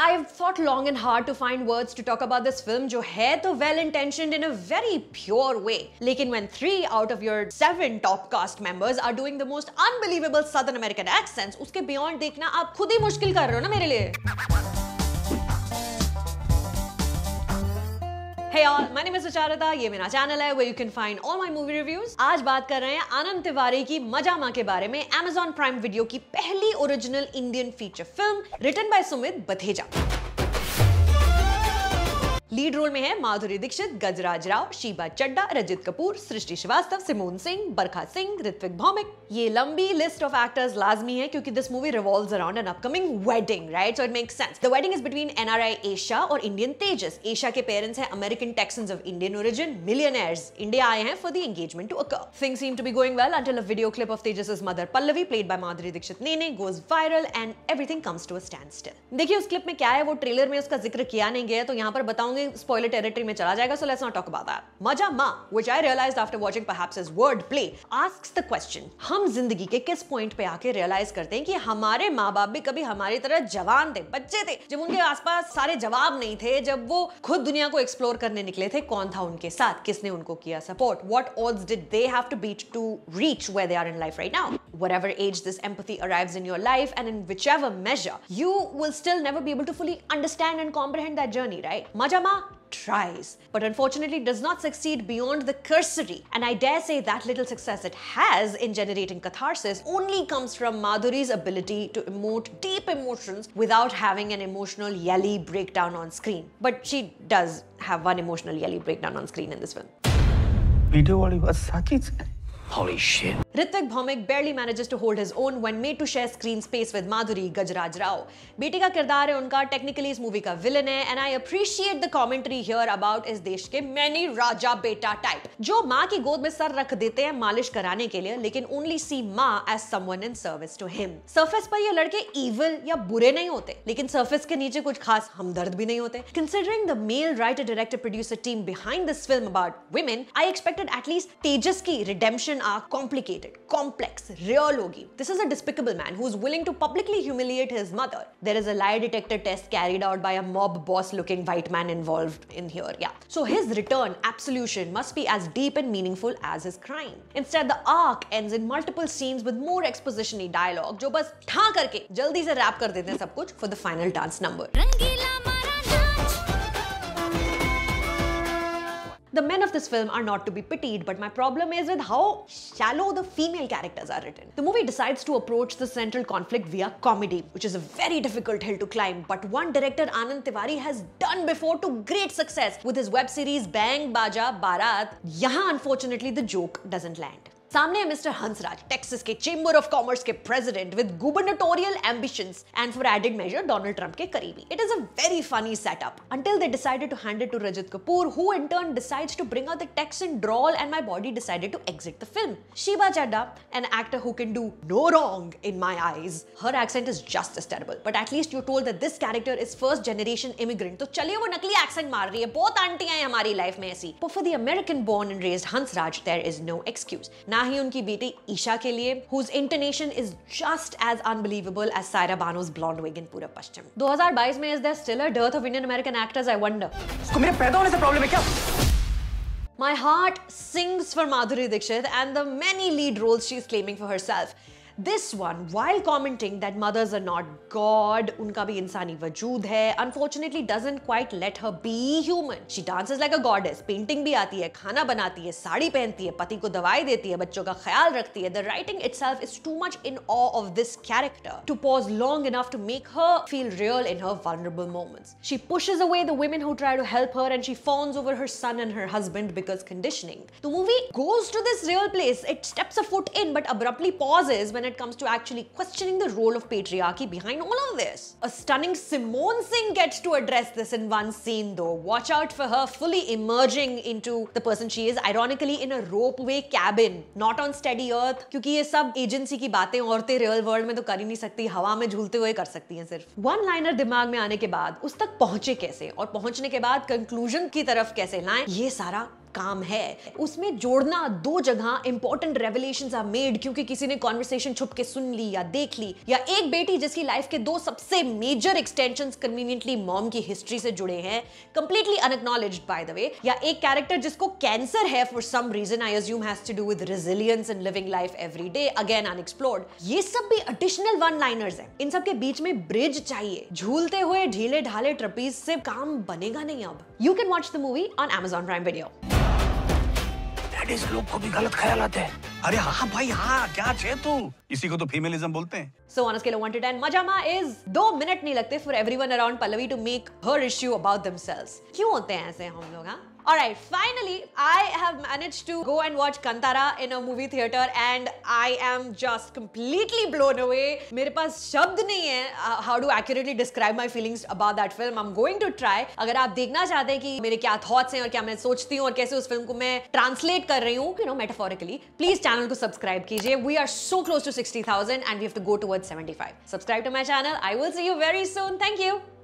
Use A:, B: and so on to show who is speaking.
A: I have thought long and hard to find words to talk about this film जो है तो well intentioned in a very pure way लेकिन when three out of your seven top cast members are doing the most unbelievable southern American accents उसके beyond देखना आप खुद ही मुश्किल कर रहे हो ना मेरे लिए Hey all, my name is Sucharita. ये मेरा चैनल है where you can find all my movie reviews. आज बात कर रहे हैं आनंद तिवारी की मजामा के बारे में Amazon Prime Video की पहली original Indian feature film written by Sumit Batheja lead role में है माधुरी दीक्षित गजराज राव शीबा चड्डा रजित कपूर सृष्टि श्रीवास्तव सिमोन सिंह बरखा सिंह ऋत्विक भौमिक ये लंबी लिस्ट ऑफ एक्टर्स लाजमी है क्योंकि this movie revolve around an upcoming wedding right so it makes sense the wedding is between NRI Esha और इंडियन तेजस एशिया के पेरेंट्स हैं American Texan of Indian origin millionaires India आए हैं for the engagement to occur thing seem to be going well video clip of Tejas is mother Pallavi played by Madhuri Dixit Nene goes viral and everything comes to a standstill देखिए उस clip में क्या है वो trailer में उसका जिक्र किया नहीं गया तो यहाँ पर बताऊंगे totally spoiler territory mein chala jayega, so let's not talk about that. Maja Ma, which I realized after watching perhaps his wordplay, asks the question, हम जिंदगी के किस पॉइंट पे आके रियलाइज करते हैं कि हमारे माँ बाप भी कभी हमारी तरह जवान थे बच्चे थे जब उनके आसपास सारे जवाब नहीं थे जब वो खुद दुनिया को एक्सप्लोर करने निकले थे कौन था उनके साथ किसने उनको किया support what odds did they have to beat to reach where they are in life right now whatever age this empathy arrives in your life and in whichever measure you will still never be able to fully understand and comprehend that journey right majama tries, but unfortunately does not succeed beyond the cursory. And I dare say that little success it has in generating catharsis only comes from Madhuri's ability to emote deep emotions without having an emotional yelly breakdown on screen. But she does have one emotional yelly breakdown on screen in this film. Video Holy shit. Ritvik Bhaumik barely manages to hold his own when made to share screen space with Madhuri Gajraj Rao. बेटी का किरदार है उनका technically इस movie का villain है and I appreciate the commentary here about इस देश के मैनी राजा बेटा टाइप जो माँ की गोद में सर रख देते हैं मालिश कराने के लिए लेकिन only see maa as someone in service to him surface पर ये लड़के इवल या बुरे नहीं होते लेकिन सरफेस के नीचे कुछ खास हमदर्द भी नहीं होते considering the male writer director producer team behind this film about women I expected at least Tejas की redemption arc complicated complicated, complex, rare Logi. This is a despicable man who is willing to publicly humiliate his mother. There is a lie detector test carried out by a mob boss looking white man involved in here, yeah. So his return, absolution, must be as deep and meaningful as his crime. Instead, the arc ends in multiple scenes with more exposition-y dialogue, जो बस ठा करके जल्दी से कर देते हैं सब कुछ for the final dance number. The men of this film are not to be pitied, but my problem is with how shallow the female characters are written. The movie decides to approach the central conflict via comedy, which is a very difficult hill to climb, but one director Anand Tiwari has done before to great success with his web series Bang Baja Bharat. Yahan unfortunately the joke doesn't land. सामने है mister Hansraj Texas के chamber of commerce के president with gubernatorial ambitions and for added major Donald Trump के करीबी it is a very funny setup until they decided to hand it to Rajat Kapoor who in turn decides to bring out the Texan drawl and my body decided to exit the film Shiva Chadda, an actor who can do no wrong in my eyes. Her accent is just as terrible, but at least you told that this character is first generation immigrant. तो चलिए वो नकली accent मार रही है बहुत आंटियां हैं हमारी लाइफ में ऐसी. But for the American born and raised Hansraj, there is no excuse. ना ही उनकी बेटी ईशा के लिए whose intonation is just as unbelievable as Saira Bano's blonde wig in पूरा पश्चिम 2022 में is there still a dearth of Indian American actors I wonder इसको मेरे पैदा होने से प्रॉब्लम है क्या My heart sings for Madhuri Dixit and the many lead roles she's claiming for herself. this one, while commenting that mothers are not God, unka bhi insani wajood hai, unfortunately doesn't quite let her be human. She dances like a goddess, painting bhi aati hai, khana banati hai, sari pehnti hai, pati ko दवाई देती है बच्चों का ख्याल रखती The writing itself is too much in awe of this character to pause long enough to make her feel real in her vulnerable moments. She pushes away the women who try to help her and she fawns over her son and her husband because conditioning. The movie goes to this real place, it steps a foot in but abruptly pauses when it comes to actually questioning the role of patriarchy behind all of this. A stunning Simone Singh gets to address this in one scene though. Watch out for her fully emerging into the person she is, ironically in a ropeway cabin, not on steady earth, Because ये सब agency ki baatein औरतें real world mein to kar ही नहीं सकती हवा में झूलते हुए कर सकती हैं सिर्फ वन लाइनर दिमाग में आने के बाद उस तक पहुंचे कैसे और पहुंचने के बाद कंक्लूजन की तरफ कैसे लाएं ये सारा काम है उसमें जोड़ना दो जगह इंपॉर्टेंट रेवलेशन आर मेड क्योंकि किसी ने कॉन्वर्सेशन छुप के सुन ली या देख ली या एक बेटी जिसकी लाइफ के दो सबसे मेजर एक्सटेंशन कन्वीनियंटली मॉम की हिस्ट्री से जुड़े हैं completely unacknowledged by the way या एक कैरेक्टर जिसको कैंसर है for some reason I assume has to do with resilience in living life every day again unexplored ये सब भी एडिशनल वन लाइनर्स हैं इन सब के बीच में ब्रिज चाहिए झूलते हुए ढीले ढाले ट्रपीज से काम बनेगा नहीं अब you can watch the movie on Amazon Prime Video बड़े से लोग को भी गलत ख्याल आते हैं अरे हाँ भाई हाँ क्या छे तू इसी को तो फीमेलिज्म बोलते हैं so on scale 1 to 10 Maja Ma is दो मिनट नहीं लगते for everyone around Pallavi to make her issue about themselves क्यों होते हैं ऐसे हम लोग हां All right, finally, I have managed to go and watch Kantara in a movie theater and I am just completely blown away. मेरे पास शब्द नहीं है how to accurately describe my feelings about that film. I'm going to try. अगर आप देखना चाहते हैं कि मेरे क्या thoughts हैं और क्या मैं सोचती हूँ और कैसे उस फिल्म को मैं translate कर रही हूँ you know metaphorically, please channel को subscribe कीजिए We are so close to sixty thousand and we have to go toward seventy five subscribe to my channel I will see you very soon thank